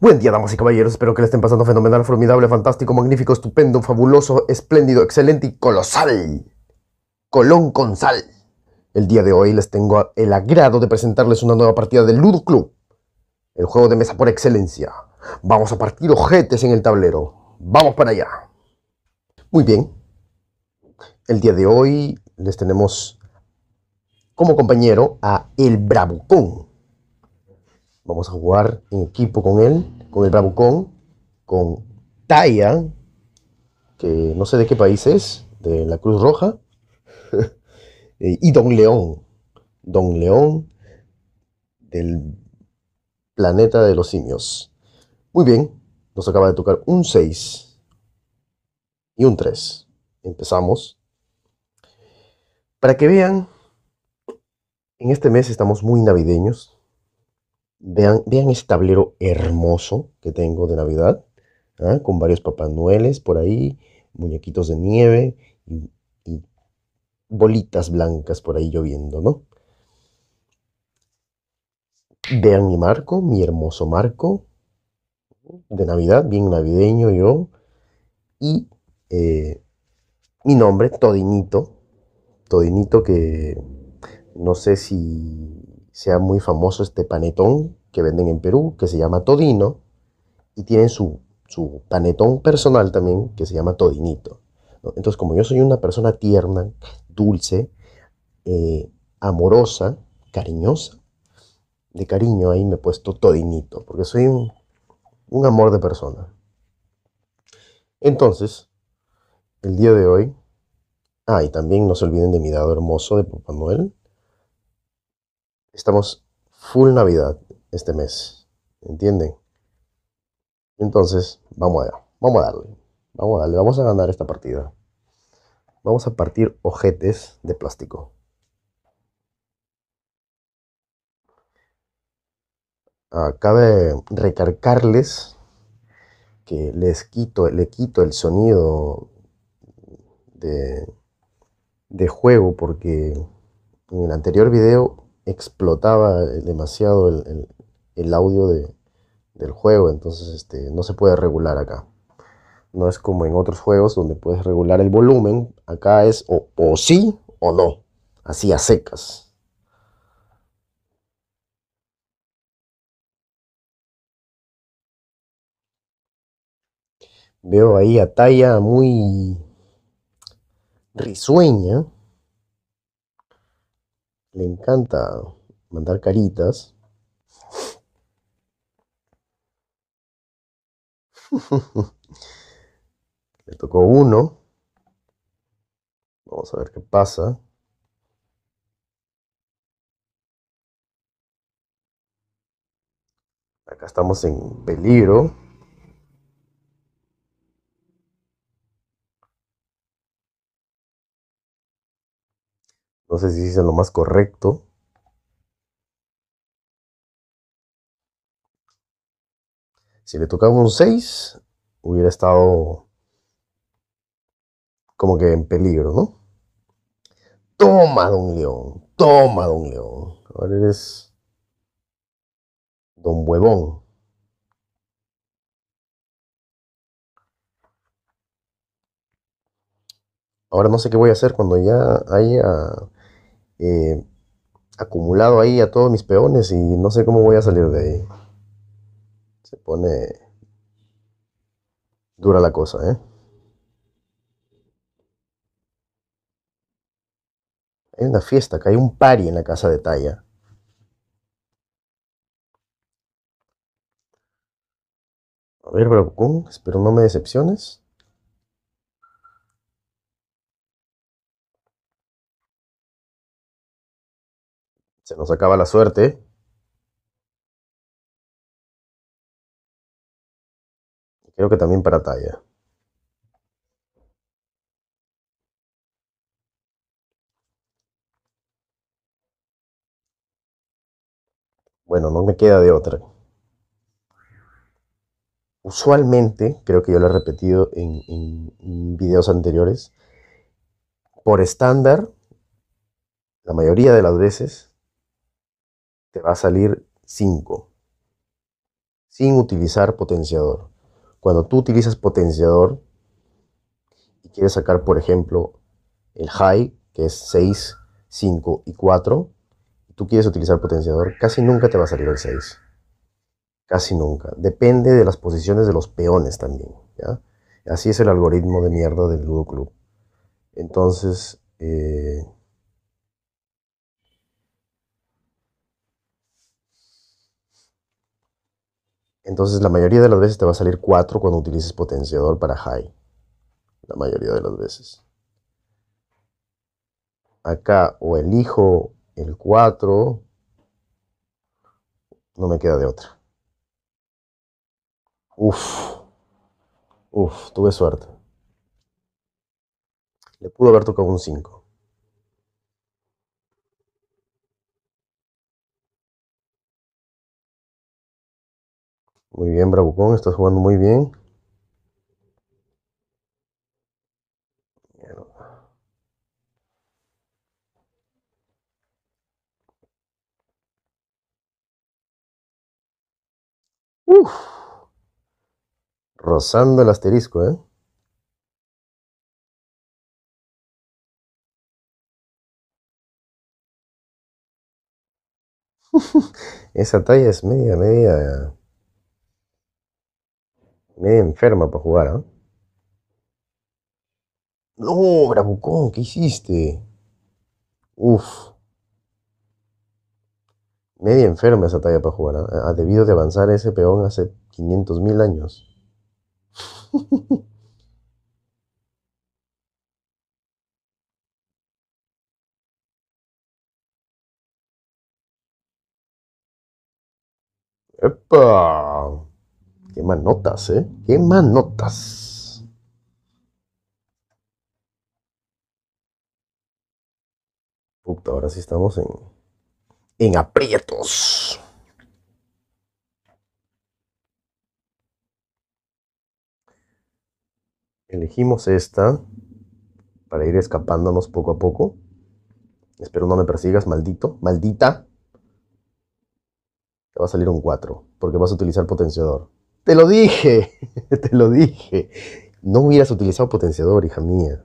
Buen día, damas y caballeros. Espero que le estén pasando fenomenal, formidable, fantástico, magnífico, estupendo, fabuloso, espléndido, excelente y colosal. Colón con sal. El día de hoy les tengo el agrado de presentarles una nueva partida del Ludo Club, el juego de mesa por excelencia. Vamos a partir ojetes en el tablero. Vamos para allá. Muy bien. El día de hoy les tenemos como compañero a El Bravucón Vamos a jugar en equipo con él, con el Bravucón, con Taya, que no sé de qué país es, de la Cruz Roja, eh, y Don León. Don León del planeta de los simios. Muy bien, nos acaba de tocar un 6 y un 3. Empezamos. Para que vean, en este mes estamos muy navideños. Vean, este ese tablero hermoso que tengo de Navidad, ¿ah? con varios Papá Noeles por ahí, muñequitos de nieve y, bolitas blancas por ahí lloviendo, ¿no? Vean mi marco, mi hermoso marco de Navidad, bien navideño yo. Y eh, mi nombre, Todinito. Todinito que no sé si sea muy famoso este panetón que venden en Perú, que se llama Todino, y tienen su, panetón personal también, que se llama Todinito. Entonces, como yo soy una persona tierna, dulce, eh, amorosa, cariñosa, de cariño ahí me he puesto Todinito, porque soy un, un amor de persona. Entonces, el día de hoy, ah, y también no se olviden de mi dado hermoso de Papá Noel, estamos full Navidad este mes. ¿Entienden? Entonces, vamos allá. Vamos a darle. Vamos a darle. Vamos a ganar esta partida. Vamos a partir ojetes de plástico. Acabe recargarles que les quito, le quito el sonido de, de juego porque en el anterior video explotaba demasiado el, audio del juego, entonces este, no se puede regular acá. No es como en otros juegos donde puedes regular el volumen, acá es o, sí o no, así a secas. Veo ahí a talla muy risueña le encanta mandar caritas. le tocó uno. Vamos a ver qué pasa. Acá estamos en peligro. No sé si es lo más correcto. Si le tocaba un 6, hubiera estado como que en peligro, ¿no? Toma, don León. Toma, don León. Ahora eres don huevón. Ahora no sé qué voy a hacer cuando ya haya eh, acumulado ahí a todos mis peones y no sé cómo voy a salir de ahí. Se pone dura la cosa, ¿eh? Hay una fiesta que hay un party en la casa de Talla. A ver, espero no me decepciones. Se nos acaba la suerte. Creo que también para talla. Bueno, no me queda de otra. Usualmente, creo que yo lo he repetido en, videos anteriores, por estándar, la mayoría de las veces va a salir 5 sin utilizar potenciador. Cuando tú utilizas potenciador y quieres sacar, por ejemplo, el high, que es 6, 5 y 4, y tú quieres utilizar potenciador, casi nunca te va a salir el 6. Casi nunca. Depende de las posiciones de los peones también. ¿ya? Así es el algoritmo de mierda del Ludo Club. Entonces, eh, Entonces la mayoría de las veces te va a salir 4 cuando utilices potenciador para high. La mayoría de las veces. Acá o elijo el 4. No me queda de otra. Uf. Uf, tuve suerte. Le pudo haber tocado un 5. Muy bien, Bravucón, está jugando muy bien. Uf. Rozando el asterisco, ¿eh? Esa talla es media, media Media enferma para jugar, ¿no? ¿eh? ¿ah? No, Bravucón, ¿qué hiciste? Uf. Media enferma esa talla para jugar. ¿eh? ¿ah? Ha ah, debido de avanzar ese peón hace 500.000 años. ¡Epa! Qué manotas, notas, ¿eh? Qué más notas. Puta, ahora sí estamos en, en aprietos. Elegimos esta para ir escapándonos poco a poco. Espero no me persigas, maldito, maldita. Te va a salir un 4, porque vas a utilizar potenciador. Te lo dije, te lo dije. No hubieras utilizado potenciador, hija mía.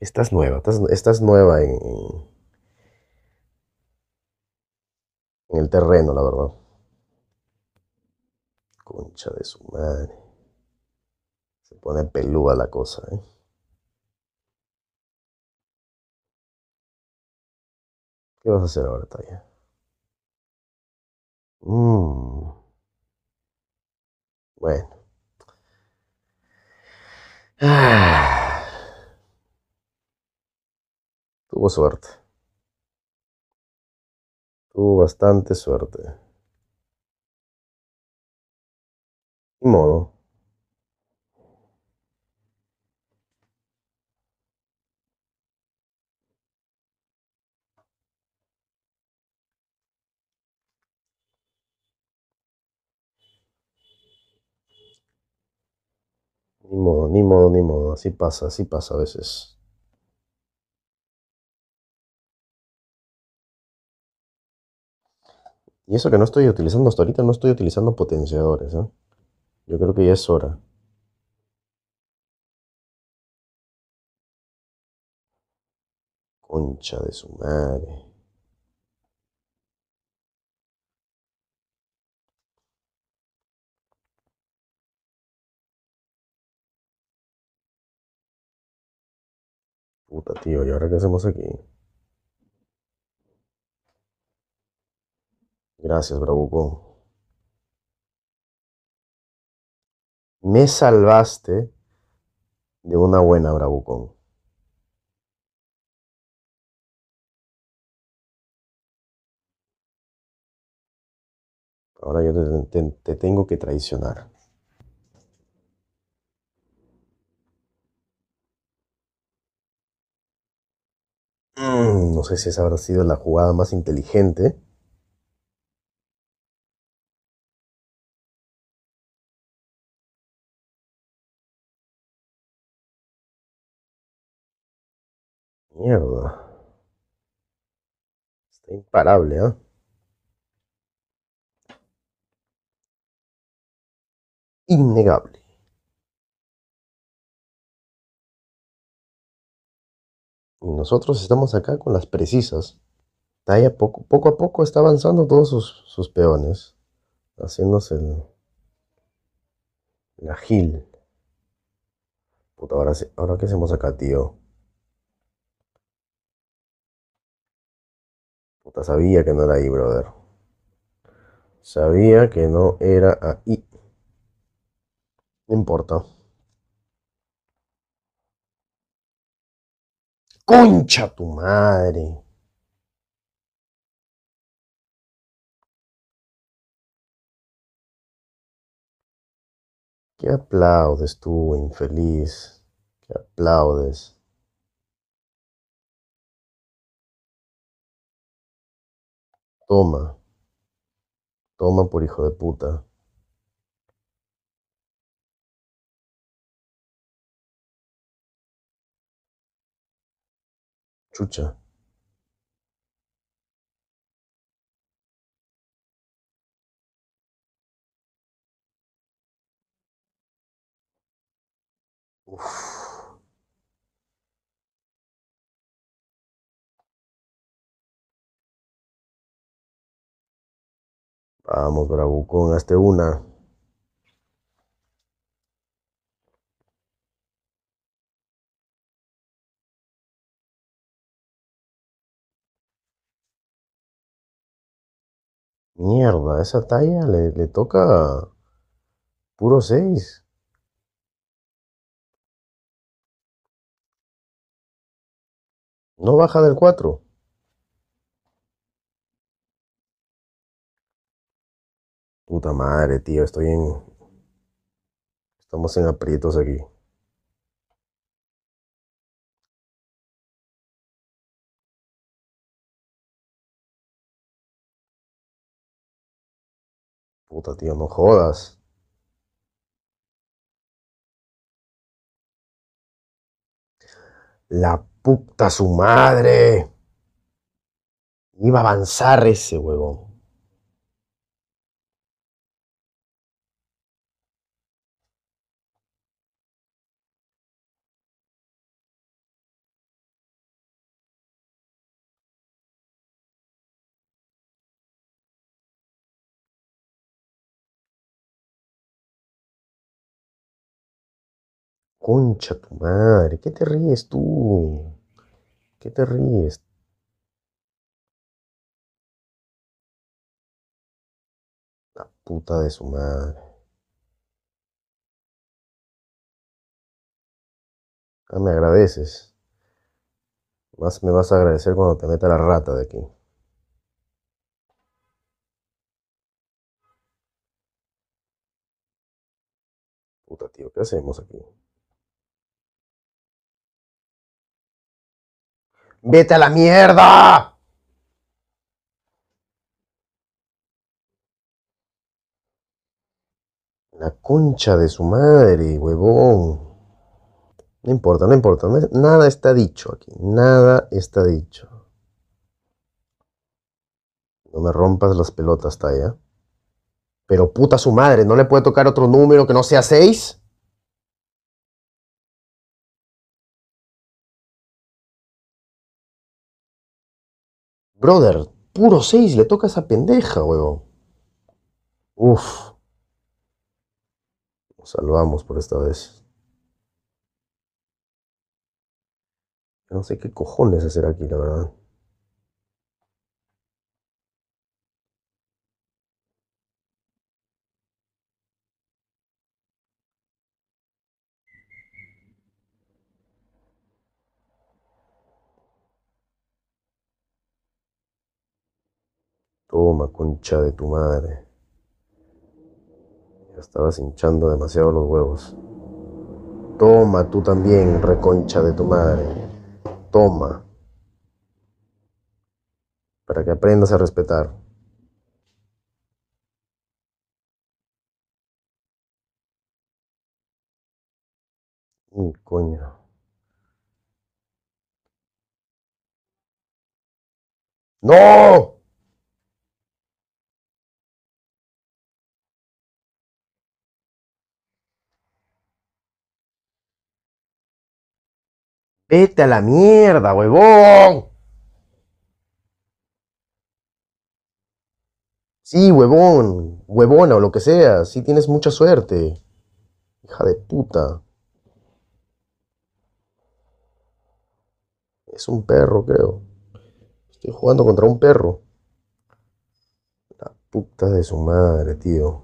Estás nueva, estás, nueva en, en el terreno, la verdad. Concha de su madre. Se pone pelúa la cosa, ¿eh? ¿Qué vas a hacer ahora, Taya? Mmm. Bueno. Tuvo suerte. Tuvo bastante suerte. y modo. Ni modo, ni modo, ni modo. Así pasa, así pasa a veces. Y eso que no estoy utilizando hasta ahorita, no estoy utilizando potenciadores. ¿eh? Yo creo que ya es hora. Concha de su madre. Puta, tío, ¿y ahora qué hacemos aquí? Gracias, Bravucón. Me salvaste de una buena, Bravucón. Ahora yo te tengo que traicionar. no sé si esa habrá sido la jugada más inteligente. Mierda. Está imparable, ¿eh? Innegable. Y nosotros estamos acá con las precisas. Talla poco, poco a poco está avanzando todos sus, peones, haciéndose el, la gil. Puta, ahora, ahora qué hacemos acá, tío. Puta, sabía que no era ahí, brother. Sabía que no era ahí. No importa. Concha tu madre. ¿Qué aplaudes tú, infeliz? ¿Qué aplaudes? Toma. Toma por hijo de puta. Chucha. Vamos, Bravucón, hazte una. Mierda, esa talla le, toca puro 6. No baja del 4. Puta madre, tío, estoy en... Estamos en aprietos aquí. Puta, tío, no jodas. La puta su madre. Iba a avanzar ese huevón. Concha tu madre, ¿qué te ríes tú? ¿Qué te ríes? La puta de su madre. Ah, me agradeces. Más me vas a agradecer cuando te meta la rata de aquí. Puta tío, ¿qué hacemos aquí? Vete a la mierda. La concha de su madre, huevón. No importa, no importa. Nada está dicho aquí. Nada está dicho. No me rompas las pelotas, Taya. Pero puta su madre, ¿no le puede tocar otro número que no sea 6? Brother, puro 6 le toca a esa pendeja, huevo. Uf. Nos salvamos por esta vez. No sé qué cojones hacer aquí, la verdad. Toma, concha de tu madre. Ya estabas hinchando demasiado los huevos. Toma tú también, reconcha de tu madre. Toma. Para que aprendas a respetar. ¡Mi coño. ¡No! Vete a la mierda, huevón. Sí, huevón, huevona o lo que sea, sí tienes mucha suerte. Hija de puta. Es un perro, creo. Estoy jugando contra un perro. La puta de su madre, tío.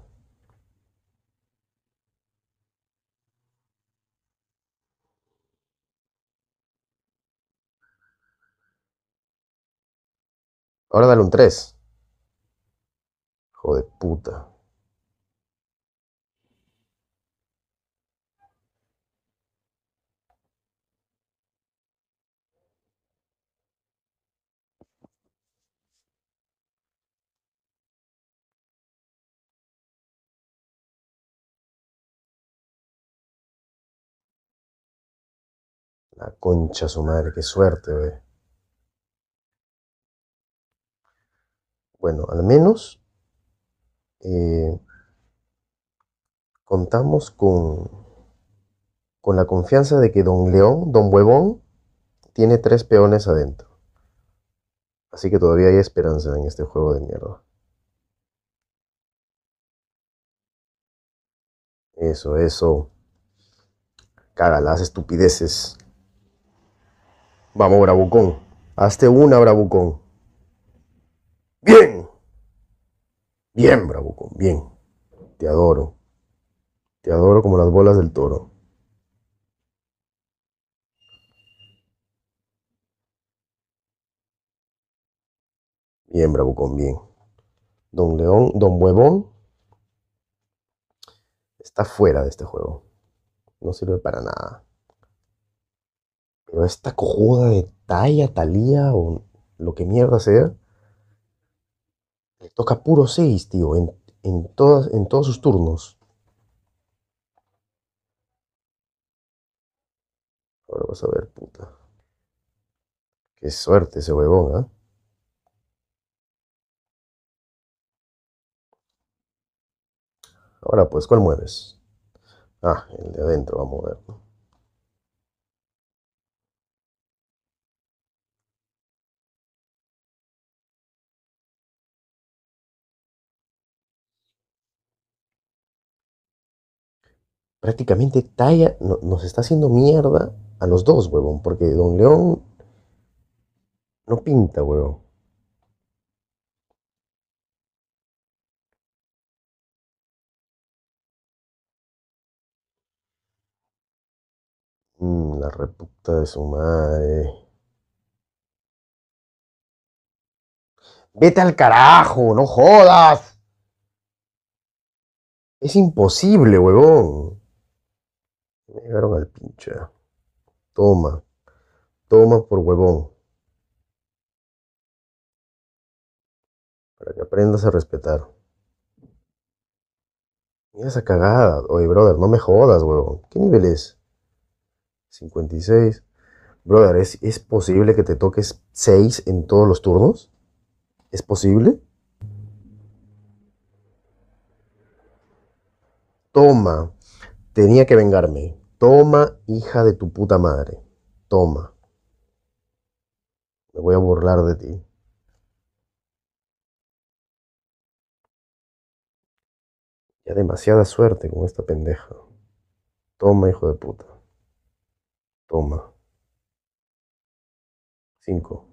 Ahora dale un 3. Joder, puta. La concha su madre, qué suerte, wey. Bueno, al menos eh, contamos con, con la confianza de que don León, don Huevón, tiene tres peones adentro. Así que todavía hay esperanza en este juego de mierda. Eso, eso. Cara, las estupideces. Vamos, Bravucón. Hazte una, Bravucón. Bien. Bien, con bien. Te adoro. Te adoro como las bolas del toro. Bien, con bien. Don León, Don Huevón está fuera de este juego. No sirve para nada. Pero esta cojuda de talla, talía o lo que mierda sea, le toca puro 6, tío, en, en, todas, en todos sus turnos. Ahora vas a ver, puta. Qué suerte ese huevón, ¿ah? Ahora pues, ¿cuál mueves? Ah, el de adentro, va a ver, ¿no? prácticamente talla, nos está haciendo mierda a los dos, huevón, porque Don León no pinta, huevón. Mm, la reputa de su madre. Vete al carajo, no jodas. Es imposible, huevón. Me llegaron al pinche. Toma. Toma por huevón. Para que aprendas a respetar. Mira esa cagada. Oye, brother, no me jodas, huevón. ¿Qué nivel es? 56. Brother, ¿es, ¿es posible que te toques 6 en todos los turnos? ¿Es posible? Toma. Tenía que vengarme. Toma, hija de tu puta madre. Toma. Me voy a burlar de ti. Ya demasiada suerte con esta pendeja. Toma, hijo de puta. Toma. Cinco.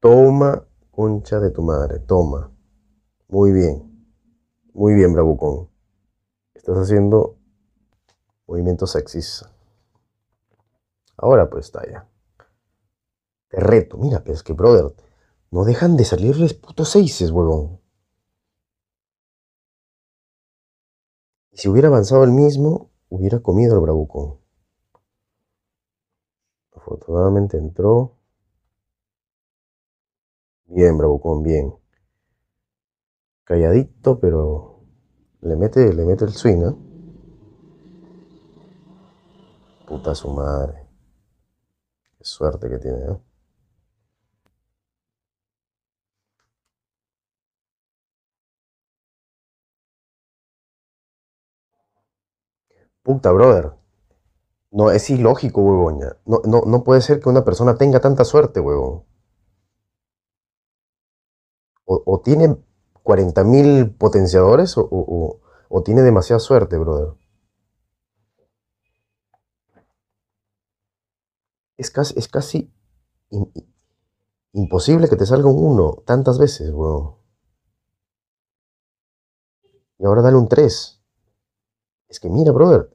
Toma, concha de tu madre, toma. Muy bien. Muy bien, Bravucón. Estás haciendo movimientos sexys. Ahora pues, está ya. Te reto. Mira, es pues, que, brother, no dejan de salirles putos seises, huevón. Y si hubiera avanzado el mismo, hubiera comido el bravucón. Afortunadamente entró. Bien, bravucón, bien calladito, pero le mete, le mete el swing, ¿eh? Puta su madre. Qué suerte que tiene, ¿eh? Puta, brother. No, es ilógico, huevón. No, no, puede ser que una persona tenga tanta suerte, huevón. O, o tiene ¿40.000 potenciadores o, tiene demasiada suerte, brother. Es casi, es casi imposible que te salga un 1 tantas veces, bro. Y ahora dale un 3. Es que mira, brother,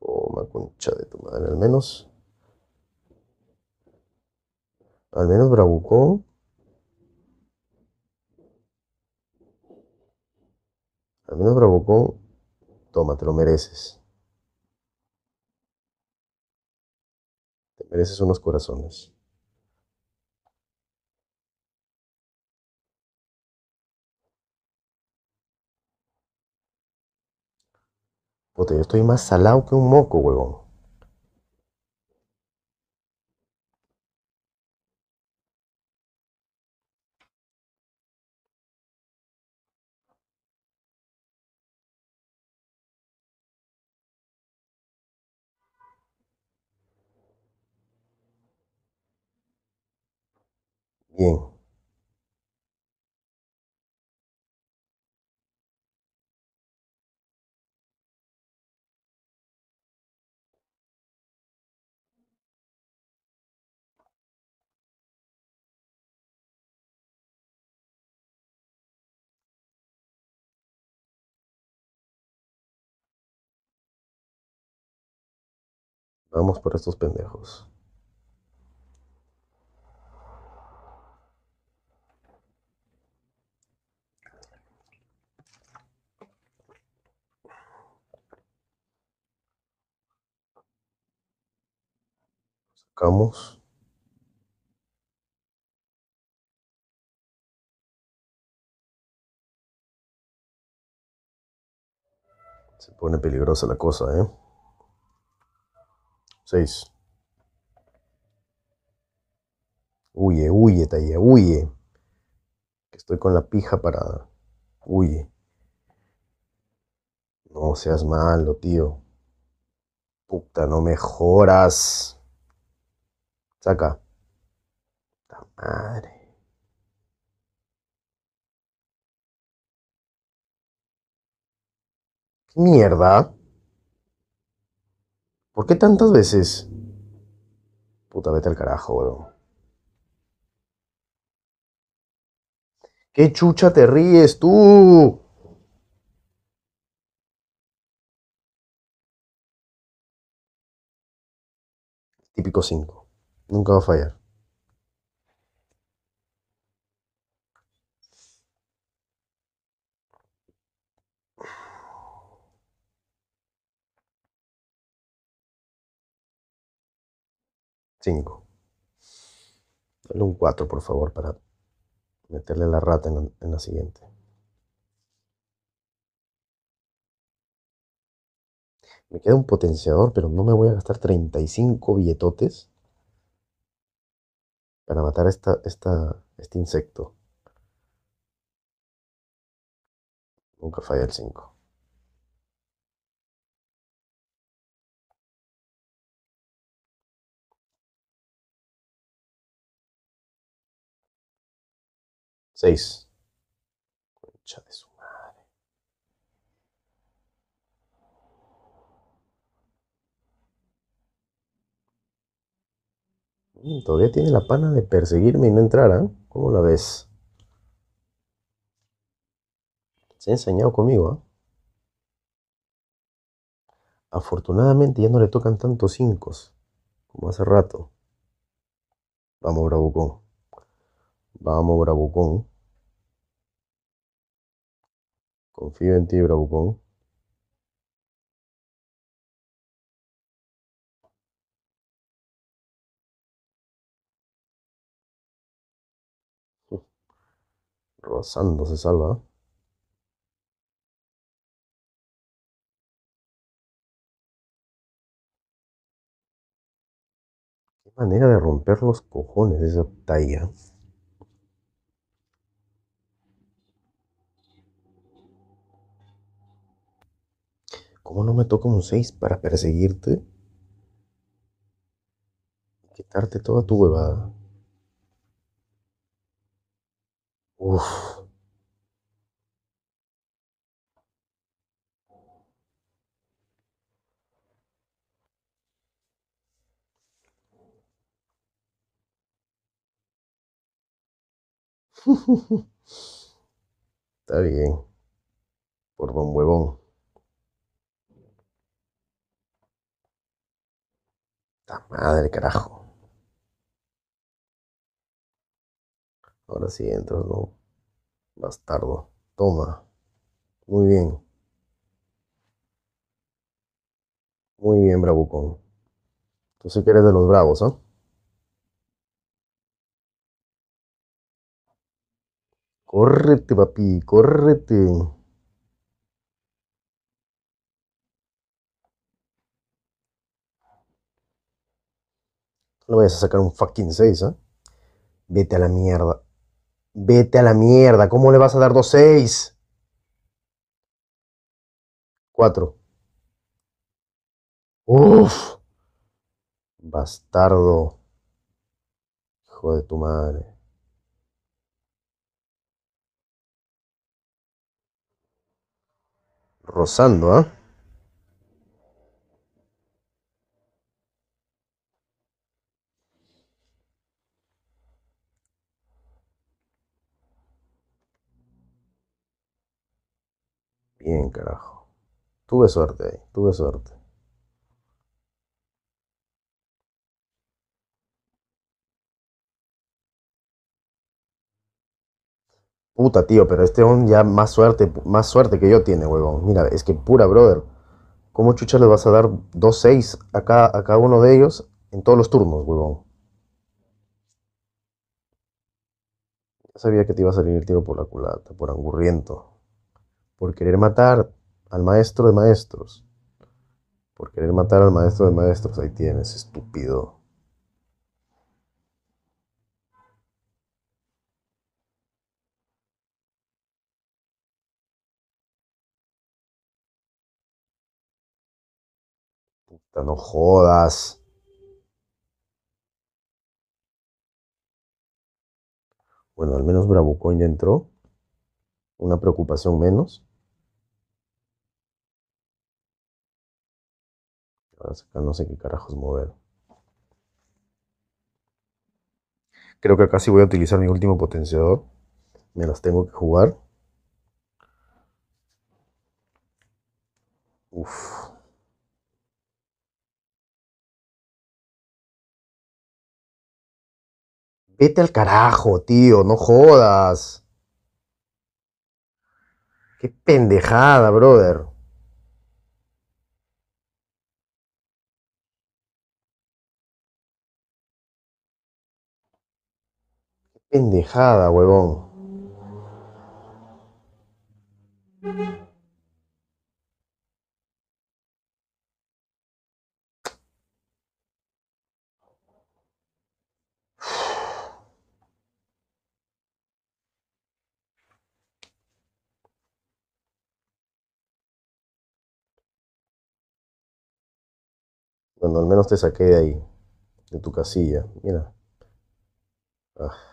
Toma, concha de tu madre, al menos. Al menos Bravucón. Al menos Bravucón. Toma, te lo mereces. Te mereces unos corazones. Puta, yo estoy más salado que un moco, huevón. Vamos por estos pendejos. Vamos. Se pone peligrosa la cosa, ¿eh? Seis. Huye, huye, Talla, huye. Que estoy con la pija parada. Huye. No seas malo, tío. Puta, no mejoras. Saca. madre. ¿Qué mierda? ¿Por qué tantas veces? Puta, vete al carajo, ¿Qué chucha te ríes tú? Típico 5. Nunca va a fallar. Cinco. Dale un 4, por favor, para meterle la rata en la, en la siguiente. Me queda un potenciador, pero no me voy a gastar 35 billetotes para matar esta, esta, este insecto. Nunca falla el 5. 6. de Mm, todavía tiene la pana de perseguirme y no entrar, ¿eh? ¿Cómo la ves? Se ha enseñado conmigo, ¿eh? Afortunadamente ya no le tocan tantos cinco como hace rato. Vamos, Bravucón. Vamos, Bravucón. Confío en ti, Bravucón. Rosando se salva. Qué manera de romper los cojones esa talla. ¿Cómo no me toca un 6 para perseguirte? quitarte toda tu huevada. Uf. Está bien. Por don huevón. La madre, carajo. Ahora sí entras, ¿no? Bastardo. Toma. Muy bien. Muy bien, Bravucón. Tú sí que eres de los bravos, ¿eh? Córrete, papi, Correte. No vayas a sacar un fucking 6, ¿eh? ¿ah? Vete a la mierda. Vete a la mierda. ¿Cómo le vas a dar dos 6 4. Uf. Bastardo. Hijo de tu madre. Rozando, ¿ah? bien, carajo. Tuve suerte ahí, tuve suerte. Puta, tío, pero este on ya más suerte, más suerte que yo tiene, huevón. Mira, es que pura, brother. ¿Cómo chucha le vas a dar 2-6 a cada, uno de ellos en todos los turnos, huevón? Sabía que te iba a salir el tiro por la culata, por angurriento por querer matar al maestro de maestros. Por querer matar al maestro de maestros. Ahí tienes, estúpido. Puta, no jodas. Bueno, al menos Bravucón ya entró. Una preocupación menos. no sé qué carajos mover. Creo que acá sí voy a utilizar mi último potenciador. Me las tengo que jugar. Uf. Vete al carajo, tío, no jodas. Qué pendejada, brother. Pendejada, huevón. Bueno, al menos te saqué de ahí, de tu casilla. Mira. Ah.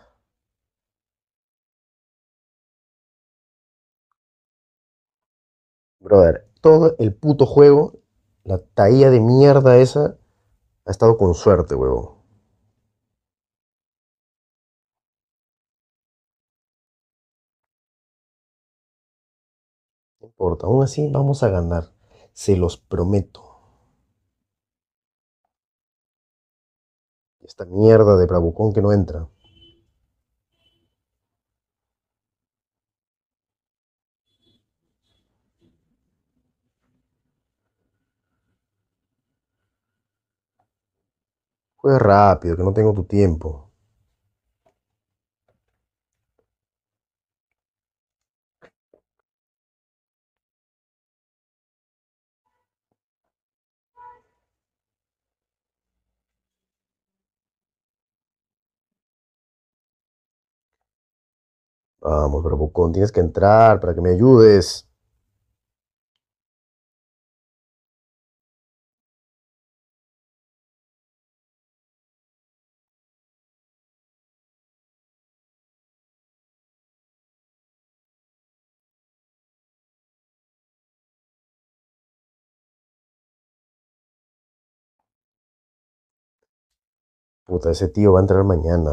Brother, todo el puto juego, la taía de mierda esa, ha estado con suerte, huevo. No importa, aún así vamos a ganar, se los prometo. Esta mierda de bravucón que no entra. Pues rápido, que no tengo tu tiempo. Vamos, pero Bucón, tienes que entrar para que me ayudes. Puta, ese tío va a entrar mañana.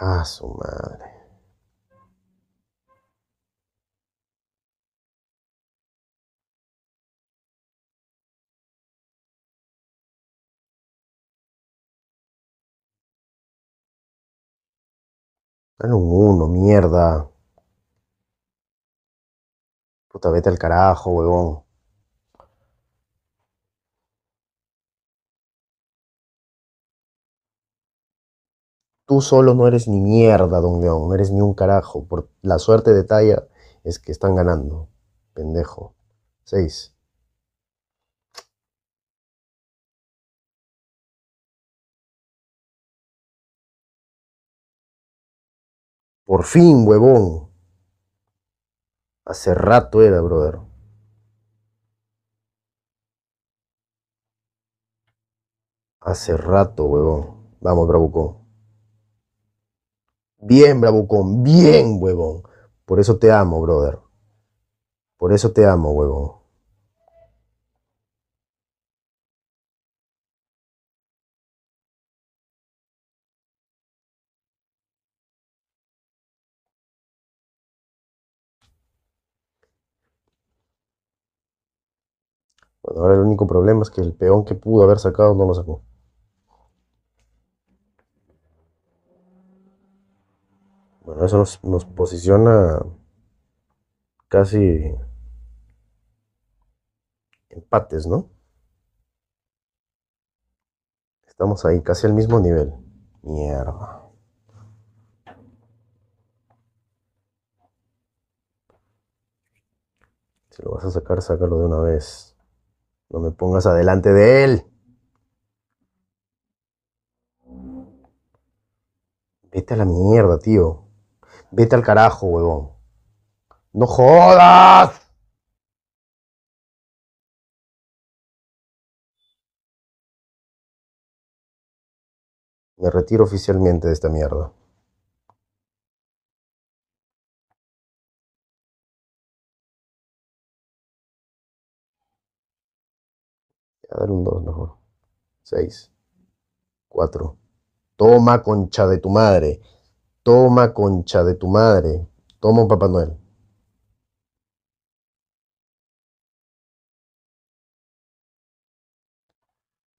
Ah, su madre. Dale un 1, mierda. Puta, vete al carajo, huevón. Tú solo no eres ni mierda, don León. No eres ni un carajo. Por la suerte de talla es que están ganando. Pendejo. 6. Por fin, huevón. Hace rato era, brother. Hace rato, huevón. Vamos, bravucón. Bien, bravucón. Bien, huevón. Por eso te amo, brother. Por eso te amo, huevón. Bueno, pues ahora el único problema es que el peón que pudo haber sacado no lo sacó. Bueno, eso nos, posiciona casi empates, ¿no? Estamos ahí, casi al mismo nivel. Mierda. Si lo vas a sacar, sácalo de una vez. No me pongas adelante de él. Vete a la mierda, tío. Vete al carajo, huevón. No jodas. Me retiro oficialmente de esta mierda. a dar un 2 mejor. 6. 4. Toma concha de tu madre. Toma concha de tu madre. Toma un Papá Noel.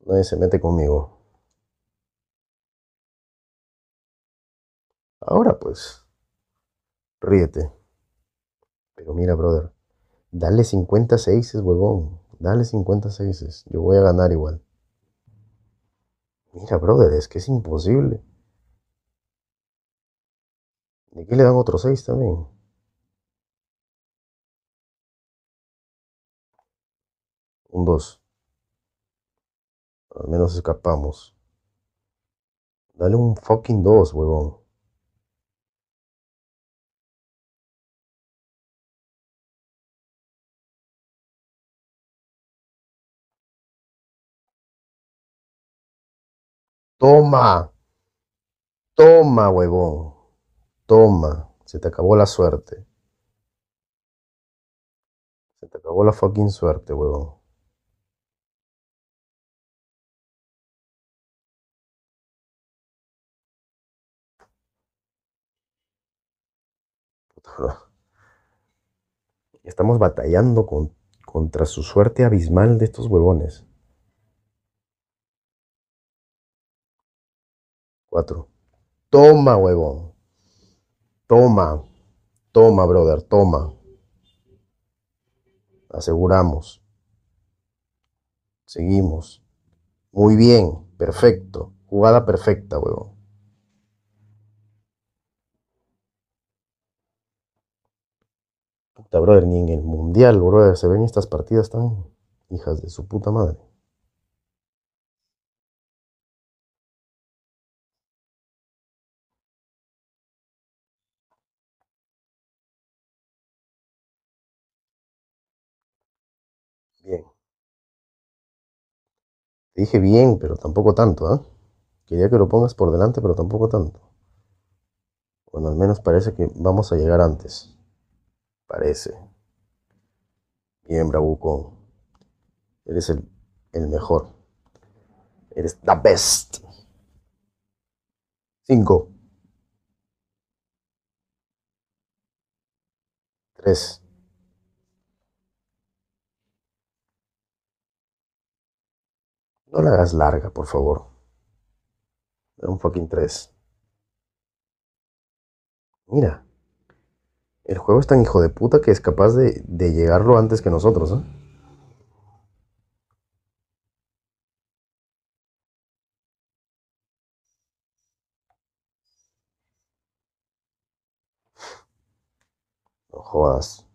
Nadie se mete conmigo. Ahora pues, ríete. Pero mira, brother, dale 56 es huevón. Dale 50 seises, yo voy a ganar igual. Mira, brother, es que es imposible. ¿De qué le dan otro 6 también? Un 2. Al menos escapamos. Dale un fucking 2, huevón. Toma. Toma, huevón. Toma. Se te acabó la suerte. Se te acabó la fucking suerte, huevón. Estamos batallando contra su suerte abismal de estos huevones. Toma, huevón. Toma. Toma, brother, toma. Aseguramos. Seguimos. Muy bien, perfecto. Jugada perfecta, huevón. Puta, brother, ni en el mundial, brother, se ven estas partidas tan hijas de su puta madre. Te dije bien, pero tampoco tanto, ¿eh? Quería que lo pongas por delante, pero tampoco tanto. Bueno, al menos parece que vamos a llegar antes. Parece. Bien, Bravucón. Eres el, mejor. Eres the best. Cinco. Tres. No la hagas larga, por favor. un fucking 3. Mira. El juego es tan hijo de puta que es capaz de, de llegarlo antes que nosotros, ¿eh? No jodas.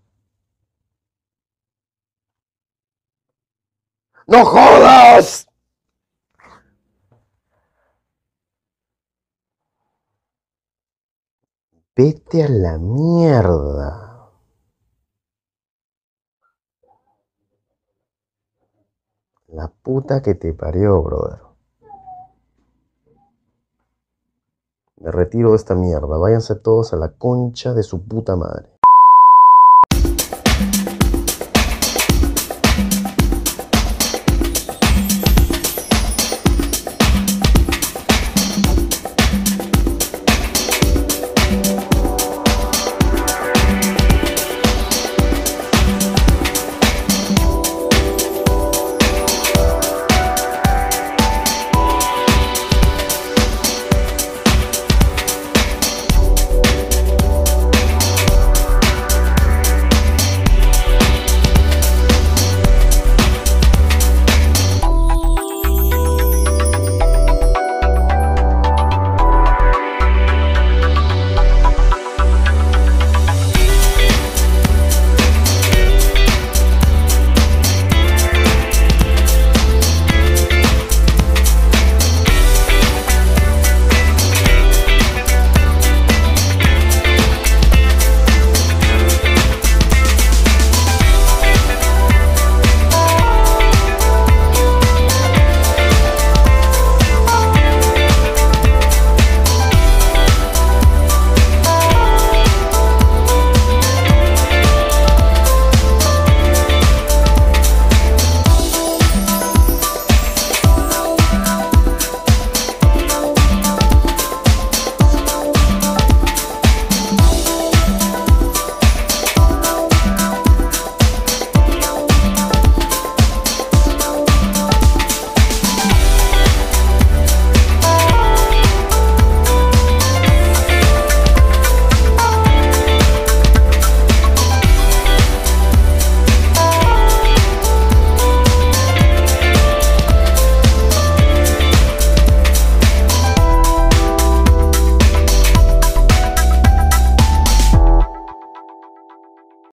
¡No jodas! Vete a la mierda. La puta que te parió, brother. Me retiro de esta mierda. Váyanse todos a la concha de su puta madre.